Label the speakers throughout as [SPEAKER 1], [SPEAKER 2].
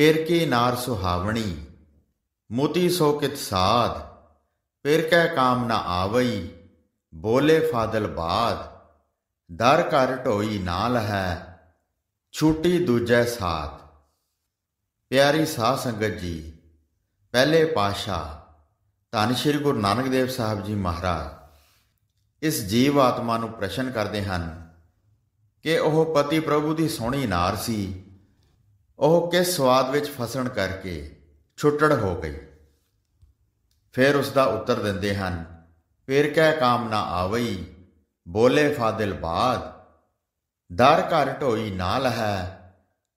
[SPEAKER 1] ਫਿਰ ਕੀ ਨਾਰ ਸੁਹਾਵਣੀ ਮੋਤੀ ਸੋ ਕਿਤ ਸਾਧ ਫਿਰ ਕਹਿ ਕਾਮ ਨਾ ਆਵਈ ਬੋਲੇ ਫਾਦਲ ਬਾਦ ਦਰ ਘਰ ਢੋਈ ਨਾਲ ਹੈ ਛੂਟੀ ਦੂਜੈ ਸਾਥ ਪਿਆਰੀ ਸਾਧ ਸੰਗਤ ਜੀ ਪਹਿਲੇ ਪਾਸ਼ਾ ਧੰਨ ਸ਼੍ਰੀ ਗੁਰੂ ਨਾਨਕ ਦੇਵ ਸਾਹਿਬ ਜੀ ਮਹਾਰਾਜ ਇਸ ਜੀਵ ਆਤਮਾ ਨੂੰ ਪ੍ਰਸ਼ਨ ਕਰਦੇ ਹਨ ਕਿ ਉਹ ਪਤੀ ਪ੍ਰਭੂ ਦੀ ਸੋਹਣੀ ਨਾਰ ਸੀ ਉਹ ਕਿਸ ਸਵਾਦ ਵਿੱਚ ਫਸਣ ਕਰਕੇ ਛੁੱਟੜ ਹੋ ਗਈ ਫਿਰ ਉਸ ਦਾ ਉੱਤਰ ਦਿੰਦੇ ਹਨ ਫਿਰ ਕਹਿ ਕਾਮ ਨਾ ਆਵਈ ਬੋਲੇ ਫਾਦਿਲ ਬਾਦ ਦਰ ਘਰ ਢੋਈ ਨਾਲ ਹੈ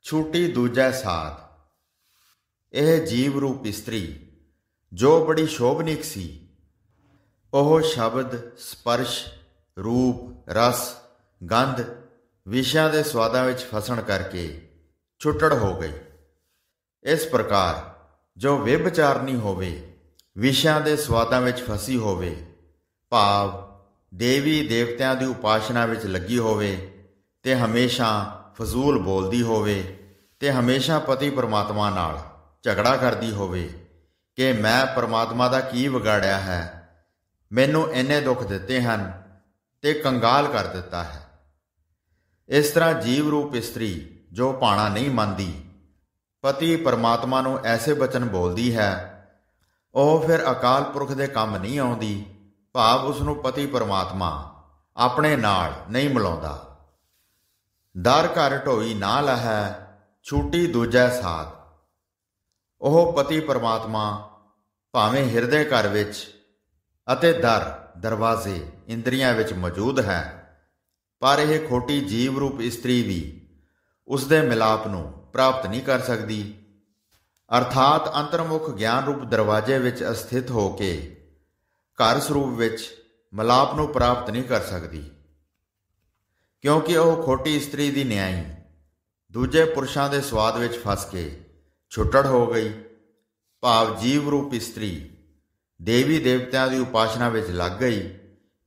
[SPEAKER 1] ਛੂਟੀ ਦੂਜੇ ਸਾਥ ਇਹ ਜੀਵ ਰੂਪ ਇਸਤਰੀ ਜੋ ਬੜੀ ਸ਼ੋਭਨਿਕ ਸੀ ਉਹ ਸ਼ਬਦ ਸਪਰਸ਼ ਰੂਪ ਰਸ ਗੰਧ ਵਿਸ਼ਿਆਂ ਦੇ ਸਵਾਦਾਂ ਵਿੱਚ ਫਸਣ ਕਰਕੇ ਛੁੱਟੜ ਹੋ ਗਈ ਇਸ ਪ੍ਰਕਾਰ ਜੋ ਨਹੀਂ ਹੋਵੇ ਵਿਸ਼ਿਆਂ ਦੇ ਸਵਾਦਾਂ ਵਿੱਚ ਫਸੀ ਹੋਵੇ ਭਾਵ ਦੇਵੀ ਦੇਵਤਿਆਂ ਦੀ ਉਪਾਸ਼ਨਾ ਵਿੱਚ ਲੱਗੀ ਹੋਵੇ ਤੇ ਹਮੇਸ਼ਾ ਫਜ਼ੂਲ ਬੋਲਦੀ ਹੋਵੇ ਤੇ ਹਮੇਸ਼ਾ ਪਤੀ ਪਰਮਾਤਮਾ ਨਾਲ ਝਗੜਾ ਕਰਦੀ ਹੋਵੇ ਕਿ ਮੈਂ ਪਰਮਾਤਮਾ ਦਾ ਕੀ ਵਿਗਾੜਿਆ ਹੈ ਮੈਨੂੰ ਇੰਨੇ ਦੁੱਖ ਦਿੱਤੇ ਹਨ ਤੇ ਕੰਗਾਲ ਕਰ ਦਿੱਤਾ ਹੈ ਇਸ ਤਰ੍ਹਾਂ ਜੀਵ ਰੂਪ ਇਸਤਰੀ ਜੋ ਪਾਣਾ ਨਹੀਂ ਮੰਨਦੀ ਪਤੀ ਪਰਮਾਤਮਾ ਨੂੰ ਐਸੇ ਬਚਨ ਬੋਲਦੀ ਹੈ ਉਹ ਫਿਰ ਅਕਾਲ ਪੁਰਖ ਦੇ ਕੰਮ ਨਹੀਂ ਆਉਂਦੀ ਭਾਵ ਉਸ ਨੂੰ ਪਤੀ ਪਰਮਾਤਮਾ ਆਪਣੇ ਨਾਲ ਨਹੀਂ ਮਿਲਾਉਂਦਾ ਦਰ ਘਰ ਢੋਈ ਨਾ ਲਹੈ ਛੂਟੀ ਦੂਜੈ ਸਾਥ ਉਹ ਪਤੀ ਪਰਮਾਤਮਾ ਭਾਵੇਂ ਹਿਰਦੇ ਘਰ ਵਿੱਚ ਅਤੇ ਦਰ ਦਰਵਾਜ਼ੇ ਇੰਦਰੀਆਂ ਵਿੱਚ ਮੌਜੂਦ ਹੈ ਪਰ ਇਹ ਖੋਟੀ ਜੀਵ ਰੂਪ ਇਸਤਰੀ ਵੀ ਉਸ ਦੇ ਮਿਲਾਪ ਨੂੰ ਪ੍ਰਾਪਤ ਨਹੀਂ ਕਰ ਸਕਦੀ ਅਰਥਾਤ ਅੰਤਰਮੁਖ ਗਿਆਨ ਰੂਪ ਦਰਵਾਜ਼ੇ ਵਿੱਚ ਅਸਥਿਤ ਹੋ ਕੇ ਘਰ ਸਰੂਪ ਵਿੱਚ ਮਿਲਾਪ ਨੂੰ ਪ੍ਰਾਪਤ ਨਹੀਂ ਕਰ ਸਕਦੀ ਕਿਉਂਕਿ ਉਹ ਖੋਟੀ ਇਸਤਰੀ ਦੀ ਨਿਆਈ ਦੂਜੇ ਪੁਰਸ਼ਾਂ ਦੇ ਸਵਾਦ ਵਿੱਚ ਫਸ ਕੇ ਛੁੱਟੜ ਹੋ ਗਈ ਭਾਵ ਜੀਵ ਰੂਪ ਇਸਤਰੀ ਦੇਵੀ ਦੇਵਤਿਆਂ ਦੀ ਉਪਾਸ਼ਨਾ ਵਿੱਚ ਲੱਗ ਗਈ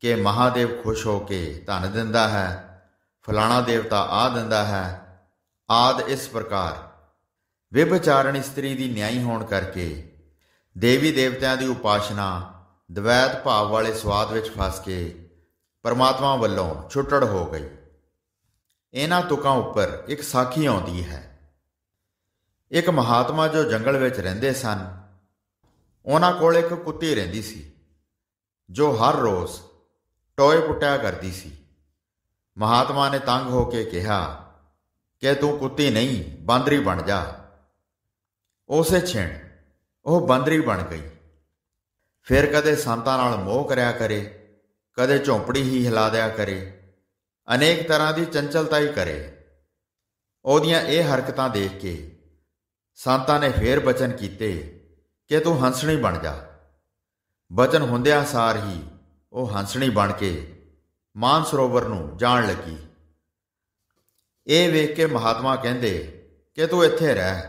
[SPEAKER 1] ਕਿ ਮਹਾਦੇਵ ਖੁਸ਼ ਹੋ ਕੇ ਧਨ ਦਿੰਦਾ ਹੈ ਫਲਾਣਾ ਦੇਵਤਾ ਆ ਦਿੰਦਾ ਹੈ ਆਦ ਇਸ ਪ੍ਰਕਾਰ ਵਿਭਚਾਰਣ ਇਸਤਰੀ ਦੀ ਨਿਆਈ ਹੋਣ ਕਰਕੇ ਦੇਵੀ ਦੇਵਤਿਆਂ ਦੀ ਉਪਾਸ਼ਨਾ ਦ્વੈਤ ਭਾਵ ਵਾਲੇ ਸਵਾਦ ਵਿੱਚ ਫਸ ਕੇ ਪਰਮਾਤਮਾ ਵੱਲੋਂ ਛੁੱਟੜ ਹੋ ਗਈ ਇਹਨਾਂ ਤੁਕਾਂ ਉੱਪਰ ਇੱਕ ਸਾਖੀ ਆਉਂਦੀ ਹੈ ਇੱਕ ਮਹਾਤਮਾ ਜੋ ਜੰਗਲ ਵਿੱਚ ਰਹਿੰਦੇ ਸਨ ਉਹਨਾਂ ਕੋਲ ਇੱਕ ਕੁੱਤੀ ਰਹਿੰਦੀ ਸੀ ਜੋ ਹਰ ਰੋਜ਼ ਟੋਏ ਪੁੱਟਿਆ ਕਰਦੀ ਸੀ ਮਹਾਤਮਾ ਨੇ ਤੰਗ ਹੋ ਕੇ ਕਿਹਾ ਕਿ ਤੂੰ ਕੁੱਤੀ ਨਹੀਂ ਬਾਂਦਰੀ ਬਣ ਜਾ ਉਸੇ ਛਿਣ ਉਹ ਬਾਂਦਰੀ ਬਣ ਗਈ ਫਿਰ ਕਦੇ ਸੰਤਾਂ ਨਾਲ ਮੋਹ ਕਰਿਆ ਕਰੇ ਕਦੇ ਝੌਂਪੜੀ ਹੀ ਹਿਲਾ ਦਿਆ ਕਰੇ ਅਨੇਕ ਤਰ੍ਹਾਂ ਦੀ ਚੰਚਲਤਾ ਹੀ ਕਰੇ ਉਹਦੀਆਂ ਇਹ ਹਰਕਤਾਂ ਦੇਖ ਕੇ ਸੰਤਾਂ ਨੇ ਫੇਰ ਬਚਨ ਕੀਤੇ ਕਿ ਤੂੰ ਹੰਸਣੀ ਬਣ ਜਾ ਬਚਨ ਹੁੰਦਿਆਂ ਸਾਰ ਹੀ ਉਹ ਹੰਸਣੀ ਬਣ ਕੇ ਮਾਨਸਰੋਵਰ ਨੂੰ ਜਾਣ ਲੱਗੀ ਇਹ ਵੇਖ ਕੇ ਮਹਾਤਮਾ ਕਹਿੰਦੇ ਕਿ ਤੂੰ ਇੱਥੇ ਰਹਿ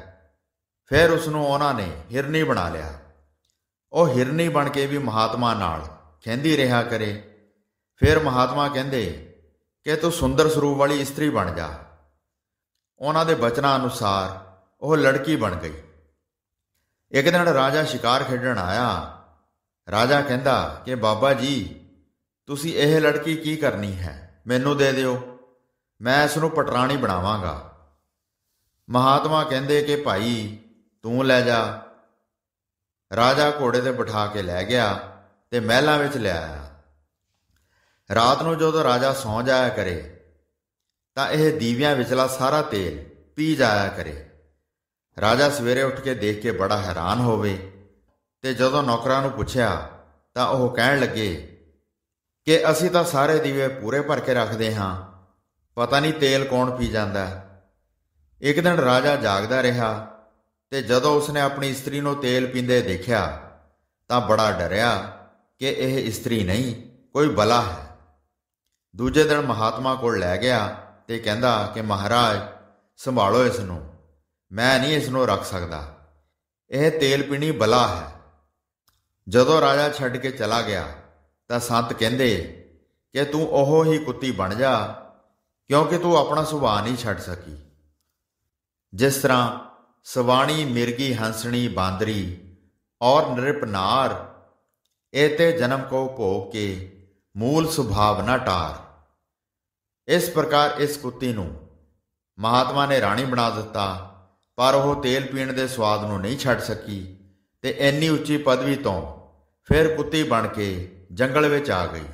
[SPEAKER 1] ਫਿਰ ਉਸ ਨੂੰ ਉਹਨਾਂ ਨੇ ਹਿਰਨੀ ਬਣਾ ਲਿਆ ਉਹ ਹਿਰਨੀ ਬਣ ਕੇ ਵੀ ਮਹਾਤਮਾ ਨਾਲ ਕਹਿੰਦੀ ਰਿਹਾ ਕਰੇ ਫਿਰ ਮਹਾਤਮਾ ਕਹਿੰਦੇ ਕਿ ਤੂੰ ਸੁੰਦਰ ਸਰੂਪ ਵਾਲੀ ਇਸਤਰੀ ਬਣ ਜਾ ਉਹਨਾਂ ਦੇ ਬਚਨਾਂ ਅਨੁਸਾਰ ਉਹ ਲੜਕੀ ਬਣ ਗਈ ਇੱਕ ਦਿਨ ਰਾਜਾ ਸ਼ਿਕਾਰ ਖੇਡਣ ਆਇਆ ਰਾਜਾ ਕਹਿੰਦਾ ਕਿ ਬਾਬਾ ਜੀ ਤੁਸੀਂ ਇਹ ਲੜਕੀ ਕੀ ਕਰਨੀ ਹੈ ਮੈਨੂੰ ਦੇ ਦਿਓ ਮੈਂ ਇਸ ਨੂੰ ਪਟਰਾਣੀ ਬਣਾਵਾਂਗਾ ਮਹਾਤਮਾ ਕਹਿੰਦੇ ਕਿ ਭਾਈ ਤੂੰ ਲੈ ਜਾ ਰਾਜਾ ਘੋੜੇ ਤੇ ਬਿਠਾ ਕੇ ਲੈ ਗਿਆ ਤੇ ਮਹਿਲਾਂ ਵਿੱਚ ਲੈ ਆਇਆ ਰਾਤ ਨੂੰ ਜਦੋਂ ਰਾਜਾ ਸੌਂ ਜਾਇਆ ਕਰੇ ਤਾਂ ਇਹ ਦੀਵਿਆਂ ਵਿਚਲਾ ਸਾਰਾ ਤੇਲ ਪੀ ਜਾਇਆ ਕਰੇ ਰਾਜਾ ਸਵੇਰੇ ਉੱਠ ਕੇ ਦੇਖ ਕੇ ਬੜਾ ਹੈਰਾਨ ਹੋਵੇ ਤੇ ਜਦੋਂ ਨੌਕਰਾਂ ਨੂੰ ਪੁੱਛਿਆ ਤਾਂ ਉਹ ਕਹਿਣ ਲੱਗੇ ਕਿ ਅਸੀਂ ਤਾਂ ਸਾਰੇ ਦੀਵੇ ਪੂਰੇ ਭਰ ਕੇ ਰੱਖਦੇ ਹਾਂ ਪਤਾ ਨਹੀਂ ਤੇਲ ਕੌਣ ਪੀ ਜਾਂਦਾ ਇੱਕ ਦਿਨ ਰਾਜਾ ਜਾਗਦਾ ਰਿਹਾ ਤੇ ਜਦੋਂ ਉਸਨੇ ਆਪਣੀ ਇਸਤਰੀ ਨੂੰ ਤੇਲ ਪੀਂਦੇ ਦੇਖਿਆ ਤਾਂ ਬੜਾ ਡਰਿਆ ਕਿ ਇਹ ਇਸਤਰੀ ਨਹੀਂ ਕੋਈ ਬਲਾ ਹੈ ਦੂਜੇ ਦਿਨ ਮਹਾਤਮਾ ਕੋਲ ਲੈ ਗਿਆ ਤੇ ਕਹਿੰਦਾ ਕਿ ਮਹਾਰਾਜ ਸੰਭਾਲੋ ਇਸ ਨੂੰ ਮੈਂ ਨਹੀਂ ਇਸ ਨੂੰ ਰੱਖ ਸਕਦਾ ਇਹ ਤੇਲ ਪੀਣੀ ਬਲਾ ਹੈ ਜਦੋਂ ਰਾਜਾ ਛੱਡ ਕੇ ਚਲਾ ਗਿਆ ਤਾਂ ਸੰਤ ਕਹਿੰਦੇ ਕਿ ਤੂੰ ਉਹ ਹੀ ਕੁੱਤੀ ਬਣ ਜਾ ਕਿਉਂਕਿ ਤੂੰ ਆਪਣਾ ਸੁਭਾਅ ਨਹੀਂ ਛੱਡ ਸਕੀ ਜਿਸ ਤਰ੍ਹਾਂ ਸਵਾਣੀ ਮਿਰਗੀ ਹੰਸਣੀ ਬਾਂਦਰੀ ਔਰ ਨਿਰਪਨਾਰ ਇਹਤੇ ਜਨਮ ਕੋ ਭੋਗ ਕੇ ਮੂਲ ਸੁਭਾਵ ਨਾ ਟਾਰ ਇਸ ਪ੍ਰਕਾਰ ਇਸ ਕੁੱਤੀ ਨੂੰ ਮਹਾਤਮਾ ਨੇ ਰਾਣੀ ਬਣਾ ਦਿੱਤਾ ਪਰ ਉਹ ਤੇਲ ਪੀਣ ਦੇ ਸਵਾਦ ਨੂੰ ਨਹੀਂ ਛੱਡ ਸਕੀ ਤੇ ਐਨੀ ਉੱਚੀ ਪਦਵੀ ਤੋਂ ਫਿਰ ਕੁੱਤੀ ਬਣ ਕੇ ਜੰਗਲ ਵਿੱਚ ਆ ਗਈ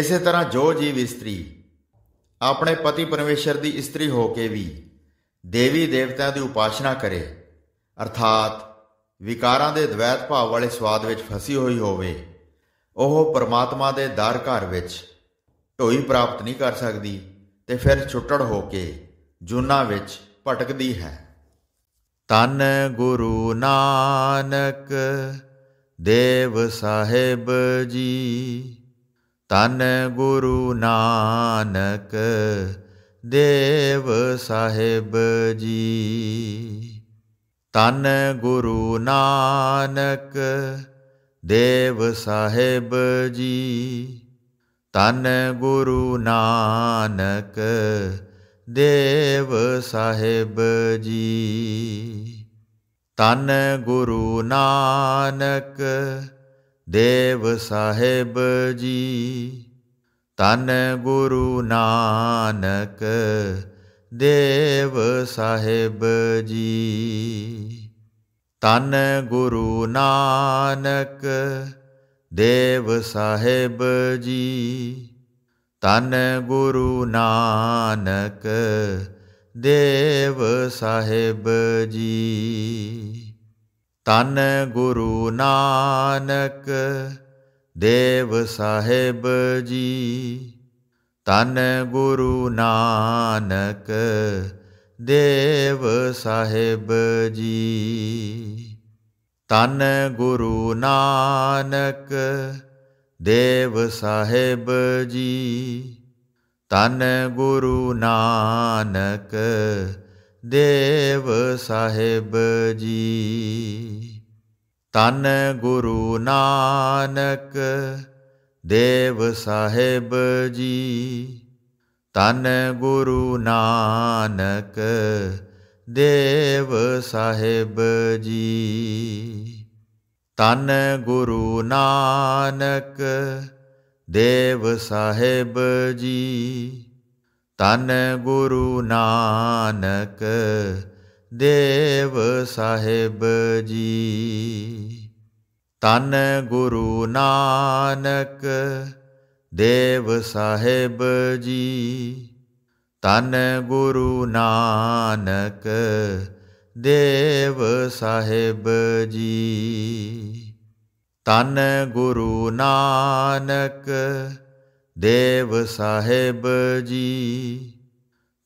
[SPEAKER 1] ਇਸੇ ਤਰ੍ਹਾਂ ਜੋ ਜੀਵ ਇਸਤਰੀ ਆਪਣੇ ਪਤੀ ਪਰਮੇਸ਼ਰ ਦੀ ਇਸਤਰੀ ਹੋ ਕੇ ਵੀ ਦੇਵੀ ਦੇਵਤਿਆਂ ਦੀ ਉਪਾਸਨਾ ਕਰੇ ਅਰਥਾਤ ਵਿਕਾਰਾਂ ਦੇ ਦ્વੈਤ ਭਾਵ ਵਾਲੇ ਸਵਾਦ ਵਿੱਚ ਫਸੀ ਹੋਈ ਹੋਵੇ ਉਹ ਪਰਮਾਤਮਾ ਦੇ ਦਰ ਘਰ ਵਿੱਚ ਢੋਈ ਪ੍ਰਾਪਤ ਨਹੀਂ ਕਰ ਸਕਦੀ ਤੇ ਫਿਰ ਛੁੱਟੜ ਹੋ ਕੇ ਜੁਨਾ ਵਿੱਚ ਭਟਕਦੀ ਹੈ ਤਨ ਗੁਰੂ ਨਾਨਕ ਦੇਵ ਸਾਹਿਬ ਜੀ ਤਨ ਗੁਰੂ ਨਾਨਕ ਦੇਵ ਸਾਹਿਬ ਜੀ ਤਨ ਗੁਰੂ ਨਾਨਕ ਦੇਵ ਸਾਹਿਬ ਜੀ ਤਨ ਗੁਰੂ ਨਾਨਕ ਦੇਵ ਸਾਹਿਬ ਜੀ ਤਨ ਗੁਰੂ ਨਾਨਕ ਦੇਵ ਸਾਹਿਬ ਜੀ ਤਨ ਗੁਰੂ ਨਾਨਕ ਦੇਵ ਸਾਹਿਬ ਜੀ ਤਨ ਗੁਰੂ ਨਾਨਕ ਦੇਵ ਸਾਹਿਬ ਜੀ ਤਨ ਗੁਰੂ ਨਾਨਕ ਦੇਵ ਸਾਹਿਬ ਜੀ ਤਨ ਗੁਰੂ ਨਾਨਕ ਦੇਵ ਸਾਹਿਬ ਜੀ ਤਨ ਗੁਰੂ ਨਾਨਕ ਦੇਵ ਸਾਹਿਬ ਜੀ ਤਨ ਗੁਰੂ ਨਾਨਕ ਦੇਵ ਸਾਹਿਬ ਜੀ ਤਨ ਗੁਰੂ ਨਾਨਕ ਦੇਵ ਸਾਹਿਬ ਜੀ ਤਨ ਗੁਰੂ ਨਾਨਕ ਦੇਵ ਸਾਹਿਬ ਜੀ ਤਨ ਗੁਰੂ ਨਾਨਕ ਦੇਵ ਸਾਹਿਬ ਜੀ ਤਨ ਗੁਰੂ ਨਾਨਕ ਦੇਵ ਸਾਹਿਬ ਜੀ ਤਨ ਗੁਰੂ ਨਾਨਕ ਦੇਵ ਸਾਹਿਬ ਜੀ ਤਨ ਗੁਰੂ ਨਾਨਕ ਦੇਵ ਸਾਹਿਬ ਜੀ ਤਨ ਗੁਰੂ ਨਾਨਕ ਦੇਵ ਸਾਹਿਬ ਜੀ ਤਨ ਗੁਰੂ ਨਾਨਕ ਦੇਵ ਸਾਹਿਬ ਜੀ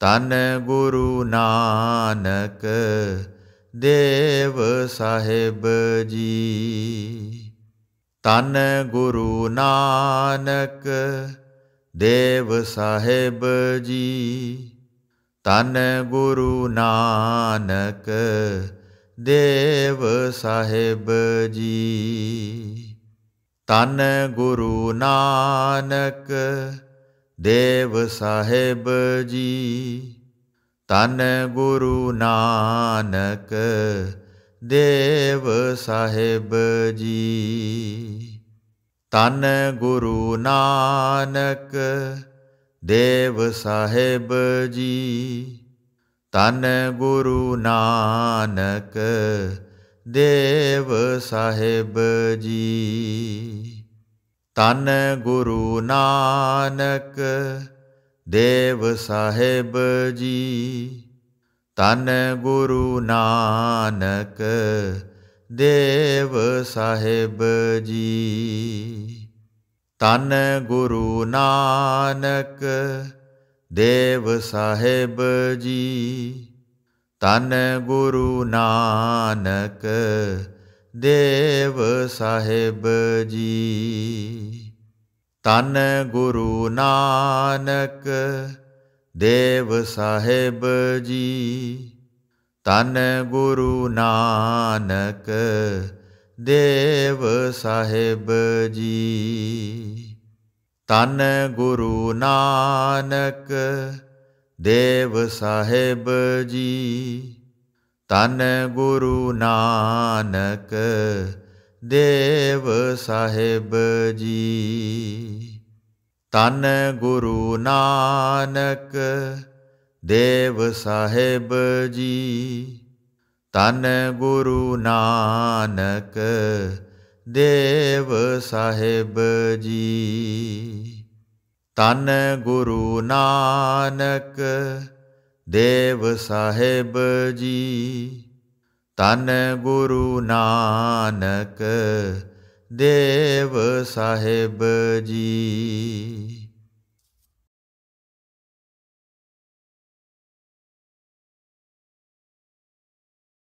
[SPEAKER 1] ਤਨ ਗੁਰੂ ਨਾਨਕ ਦੇਵ ਸਾਹਿਬ ਜੀ ਤਨ ਗੁਰੂ ਨਾਨਕ ਦੇਵ ਸਾਹਿਬ ਜੀ ਤਨ ਗੁਰੂ ਨਾਨਕ ਦੇਵ ਸਾਹਿਬ ਜੀ ਤਨ ਗੁਰੂ ਨਾਨਕ ਦੇਵ ਸਾਹਿਬ ਜੀ ਤਨ ਗੁਰੂ ਨਾਨਕ ਦੇਵ ਸਾਹਿਬ ਜੀ ਤਨ ਗੁਰੂ ਨਾਨਕ ਦੇਵ ਸਾਹਿਬ ਜੀ ਤਨ ਗੁਰੂ ਨਾਨਕ ਦੇਵ ਸਾਹਿਬ ਜੀ ਤਨ ਗੁਰੂ ਨਾਨਕ ਦੇਵ ਸਾਹਿਬ ਜੀ ਤਨ ਗੁਰੂ ਨਾਨਕ ਦੇਵ ਸਾਹਿਬ ਜੀ ਤਨ ਗੁਰੂ ਨਾਨਕ ਦੇਵ ਸਾਹਿਬ ਜੀ ਤਨ ਗੁਰੂ ਨਾਨਕ ਦੇਵ ਸਾਹਿਬ ਜੀ ਤਨ ਗੁਰੂ ਨਾਨਕ ਦੇਵ ਸਾਹਿਬ ਜੀ ਤਨ ਗੁਰੂ ਨਾਨਕ ਦੇਵ ਸਾਹਿਬ ਜੀ ਤਨ ਗੁਰੂ ਨਾਨਕ ਦੇਵ ਸਾਹਿਬ ਜੀ ਤਨ ਗੁਰੂ ਨਾਨਕ ਦੇਵ ਸਾਹਿਬ ਜੀ ਤਨ ਗੁਰੂ ਨਾਨਕ ਦੇਵ ਸਾਹਿਬ ਜੀ ਤਨ ਗੁਰੂ ਨਾਨਕ ਦੇਵ ਸਾਹਿਬ ਜੀ ਤਨ ਗੁਰੂ ਨਾਨਕ ਦੇਵ ਸਾਹਿਬ ਜੀ ਤਨ ਗੁਰੂ ਨਾਨਕ ਦੇਵ ਸਾਹਿਬ ਜੀ